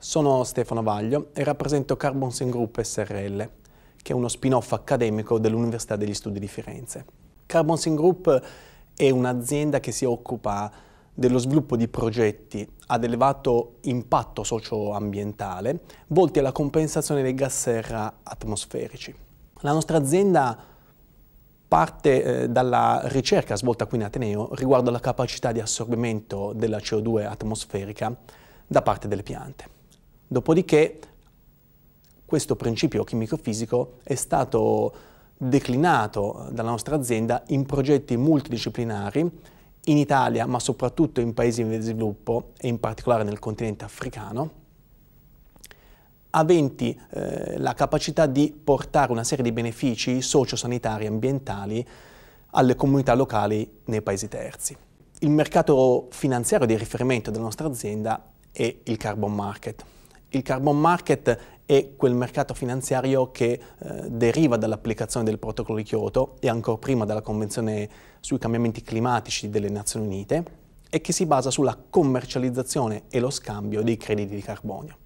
Sono Stefano Vaglio e rappresento Carbons in Group SRL, che è uno spin-off accademico dell'Università degli Studi di Firenze. Carbons in Group è un'azienda che si occupa dello sviluppo di progetti ad elevato impatto socioambientale volti alla compensazione dei gas serra atmosferici. La nostra azienda parte eh, dalla ricerca svolta qui in Ateneo riguardo alla capacità di assorbimento della CO2 atmosferica da parte delle piante. Dopodiché questo principio chimico-fisico è stato declinato dalla nostra azienda in progetti multidisciplinari in Italia, ma soprattutto in paesi in via di sviluppo e in particolare nel continente africano, aventi eh, la capacità di portare una serie di benefici sociosanitari e ambientali alle comunità locali nei paesi terzi. Il mercato finanziario di riferimento della nostra azienda è il carbon market, il carbon market è quel mercato finanziario che eh, deriva dall'applicazione del protocollo di Kyoto e ancora prima dalla Convenzione sui cambiamenti climatici delle Nazioni Unite e che si basa sulla commercializzazione e lo scambio dei crediti di carbonio.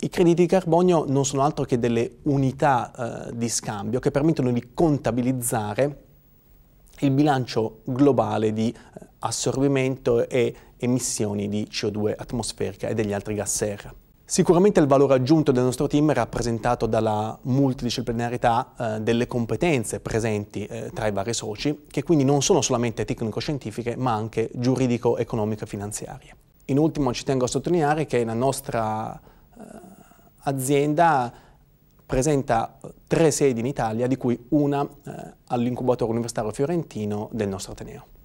I crediti di carbonio non sono altro che delle unità eh, di scambio che permettono di contabilizzare il bilancio globale di eh, assorbimento e emissioni di CO2 atmosferica e degli altri gas serra. Sicuramente il valore aggiunto del nostro team è rappresentato dalla multidisciplinarità eh, delle competenze presenti eh, tra i vari soci, che quindi non sono solamente tecnico-scientifiche, ma anche giuridico-economico-finanziarie. In ultimo ci tengo a sottolineare che la nostra eh, azienda presenta tre sedi in Italia, di cui una eh, all'incubatore universitario fiorentino del nostro Ateneo.